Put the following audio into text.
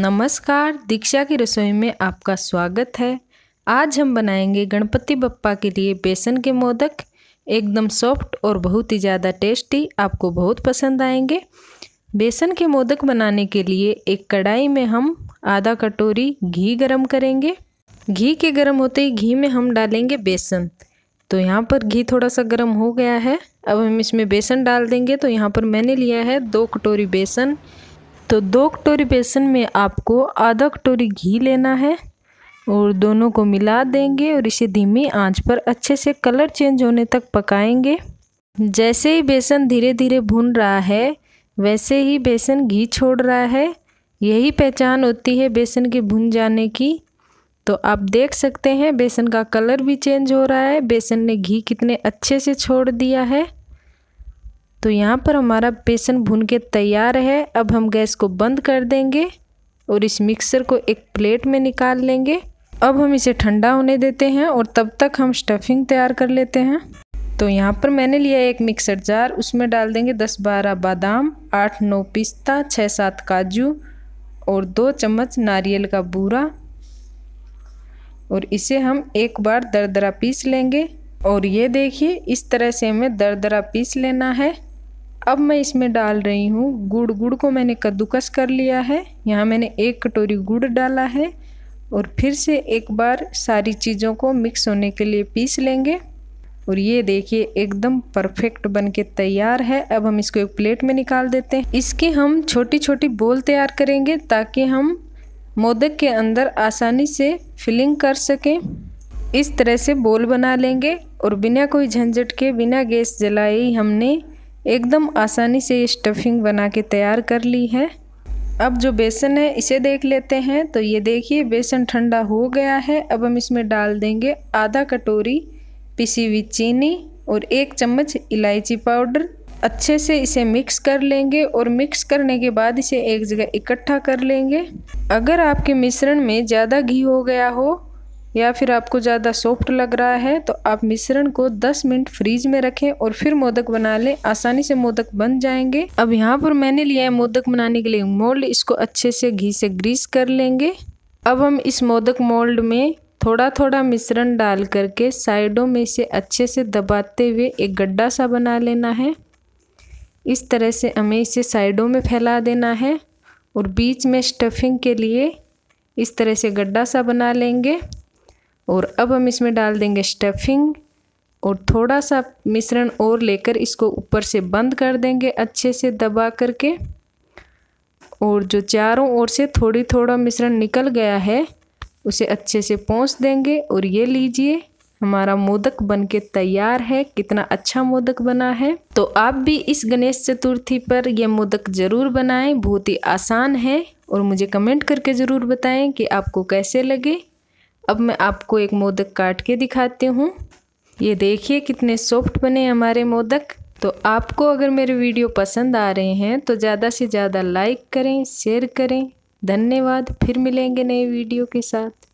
नमस्कार दीक्षा की रसोई में आपका स्वागत है आज हम बनाएंगे गणपति बप्पा के लिए बेसन के मोदक एकदम सॉफ्ट और बहुत ही ज़्यादा टेस्टी आपको बहुत पसंद आएंगे बेसन के मोदक बनाने के लिए एक कढ़ाई में हम आधा कटोरी घी गरम करेंगे घी के गरम होते ही घी में हम डालेंगे बेसन तो यहाँ पर घी थोड़ा सा गर्म हो गया है अब हम इसमें बेसन डाल देंगे तो यहाँ पर मैंने लिया है दो कटोरी बेसन तो दो कटोरी बेसन में आपको आधा कटोरी घी लेना है और दोनों को मिला देंगे और इसे धीमी आंच पर अच्छे से कलर चेंज होने तक पकाएंगे जैसे ही बेसन धीरे धीरे भुन रहा है वैसे ही बेसन घी छोड़ रहा है यही पहचान होती है बेसन के भुन जाने की तो आप देख सकते हैं बेसन का कलर भी चेंज हो रहा है बेसन ने घी कितने अच्छे से छोड़ दिया है तो यहाँ पर हमारा बेसन भून के तैयार है अब हम गैस को बंद कर देंगे और इस मिक्सर को एक प्लेट में निकाल लेंगे अब हम इसे ठंडा होने देते हैं और तब तक हम स्टफिंग तैयार कर लेते हैं तो यहाँ पर मैंने लिया एक मिक्सर जार उसमें डाल देंगे दस बारह बादाम आठ नौ पिस्ता छः सात काजू और दो चम्मच नारियल का बूरा और इसे हम एक बार दरदरा पीस लेंगे और ये देखिए इस तरह से हमें दरदरा पीस लेना है अब मैं इसमें डाल रही हूँ गुड़ गुड़ को मैंने कद्दूकस कर लिया है यहाँ मैंने एक कटोरी गुड़ डाला है और फिर से एक बार सारी चीज़ों को मिक्स होने के लिए पीस लेंगे और ये देखिए एकदम परफेक्ट बन के तैयार है अब हम इसको एक प्लेट में निकाल देते हैं इसकी हम छोटी छोटी बोल तैयार करेंगे ताकि हम मोदक के अंदर आसानी से फिलिंग कर सकें इस तरह से बोल बना लेंगे और बिना कोई झंझट के बिना गैस जलाए ही हमने एकदम आसानी से ये स्टफिंग बना के तैयार कर ली है अब जो बेसन है इसे देख लेते हैं तो ये देखिए बेसन ठंडा हो गया है अब हम इसमें डाल देंगे आधा कटोरी पिसी हुई चीनी और एक चम्मच इलायची पाउडर अच्छे से इसे मिक्स कर लेंगे और मिक्स करने के बाद इसे एक जगह इकट्ठा कर लेंगे अगर आपके मिश्रण में ज़्यादा घी हो गया हो या फिर आपको ज़्यादा सॉफ्ट लग रहा है तो आप मिश्रण को 10 मिनट फ्रीज में रखें और फिर मोदक बना लें आसानी से मोदक बन जाएंगे अब यहाँ पर मैंने लिया है मोदक बनाने के लिए मोल्ड इसको अच्छे से घी से ग्रीस कर लेंगे अब हम इस मोदक मोल्ड में थोड़ा थोड़ा मिश्रण डाल करके साइडों में इसे अच्छे से दबाते हुए एक गड्ढा सा बना लेना है इस तरह से हमें इसे साइडों में फैला देना है और बीच में स्टफिंग के लिए इस तरह से गड्ढा सा बना लेंगे और अब हम इसमें डाल देंगे स्टफिंग और थोड़ा सा मिश्रण और लेकर इसको ऊपर से बंद कर देंगे अच्छे से दबा करके और जो चारों ओर से थोड़ी थोड़ा मिश्रण निकल गया है उसे अच्छे से पोंछ देंगे और ये लीजिए हमारा मोदक बनके तैयार है कितना अच्छा मोदक बना है तो आप भी इस गणेश चतुर्थी पर यह मोदक ज़रूर बनाएं बहुत ही आसान है और मुझे कमेंट करके ज़रूर बताएं कि आपको कैसे लगे अब मैं आपको एक मोदक काट के दिखाती हूँ ये देखिए कितने सॉफ्ट बने हमारे मोदक तो आपको अगर मेरे वीडियो पसंद आ रहे हैं तो ज़्यादा से ज़्यादा लाइक करें शेयर करें धन्यवाद फिर मिलेंगे नए वीडियो के साथ